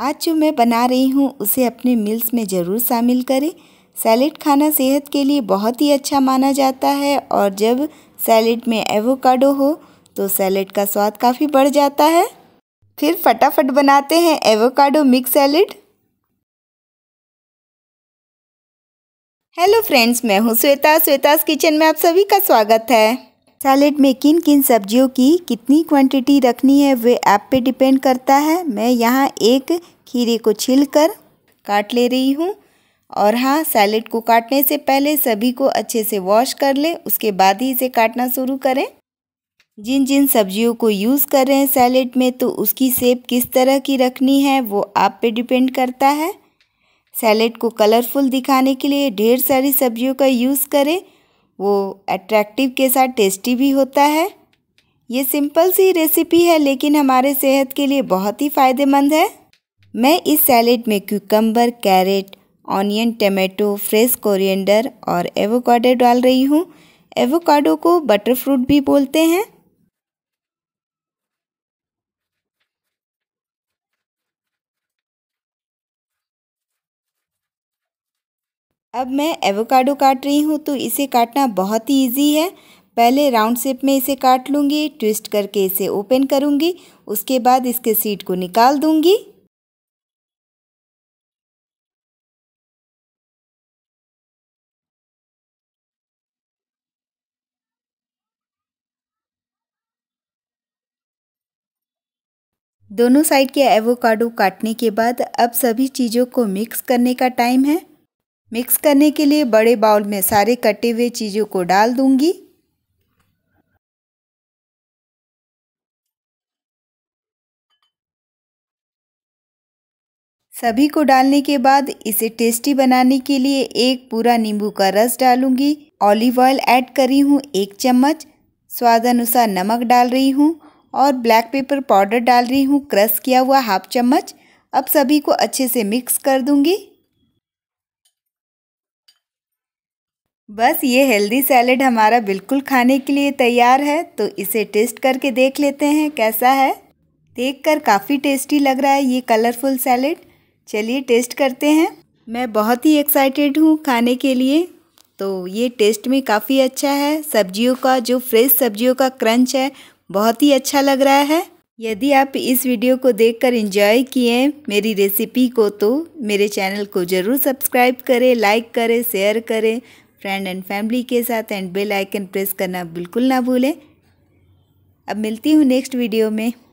आज जो मैं बना रही हूँ उसे अपने मील्स में ज़रूर शामिल करें सैलेड खाना सेहत के लिए बहुत ही अच्छा माना जाता है और जब सैलेड में एवोकाडो हो तो सैलेड का स्वाद काफ़ी बढ़ जाता है फिर फटाफट बनाते हैं avocado mix salad hello friends मैं हूँ श्वेता श्वेताज किचन में आप सभी का स्वागत है सैलेड में किन किन सब्जियों की कितनी क्वांटिटी रखनी है वे ऐप पे डिपेंड करता है मैं यहाँ एक खीरे को छील कर काट ले रही हूँ और हाँ सैलेड को काटने से पहले सभी को अच्छे से वॉश कर ले उसके बाद ही इसे काटना शुरू करें जिन जिन सब्जियों को यूज़ कर रहे हैं सैलेड में तो उसकी सेप किस तरह की रखनी है वो आप पे डिपेंड करता है सैलेड को कलरफुल दिखाने के लिए ढेर सारी सब्जियों का यूज़ करें वो अट्रैक्टिव के साथ टेस्टी भी होता है ये सिंपल सी रेसिपी है लेकिन हमारे सेहत के लिए बहुत ही फ़ायदेमंद है मैं इस सैलेड में cucumber carrot onion tomato fresh coriander और एवोकाडो डाल रही हूँ एवोकाडो को बटरफ्रूट भी बोलते हैं अब मैं एवोकाडो काट रही हूँ तो इसे काटना बहुत ही ईजी है पहले राउंड शेप में इसे काट लूँगी ट्विस्ट करके इसे ओपन करूँगी उसके बाद इसके सीड को निकाल दूँगी दोनों साइड के एवोकाडो काटने के बाद अब सभी चीज़ों को मिक्स करने का टाइम है मिक्स करने के लिए बड़े बाउल में सारे कटे हुए चीज़ों को डाल दूंगी सभी को डालने के बाद इसे टेस्टी बनाने के लिए एक पूरा नींबू का रस डालूंगी ऑलिव ऑयल ऐड करी हूँ एक चम्मच स्वाद अनुसार नमक डाल रही हूँ और ब्लैक पेपर पाउडर डाल रही हूँ क्रश किया हुआ हाफ चम्मच अब सभी को अच्छे से मिक्स कर दूंगी बस ये हेल्दी सैलेड हमारा बिल्कुल खाने के लिए तैयार है तो इसे टेस्ट करके देख लेते हैं कैसा है देखकर काफ़ी टेस्टी लग रहा है ये कलरफुल सैलेड चलिए टेस्ट करते हैं मैं बहुत ही एक्साइटेड हूँ खाने के लिए तो ये टेस्ट में काफ़ी अच्छा है सब्जियों का जो फ्रेश सब्जियों का क्रंच है बहुत ही अच्छा लग रहा है यदि आप इस वीडियो को देखकर इंजॉय किए मेरी रेसिपी को तो मेरे चैनल को ज़रूर सब्सक्राइब करें लाइक करें शेयर करें फ्रेंड एंड फैमिली के साथ एंड बेल आइकन प्रेस करना बिल्कुल ना भूलें अब मिलती हूँ नेक्स्ट वीडियो में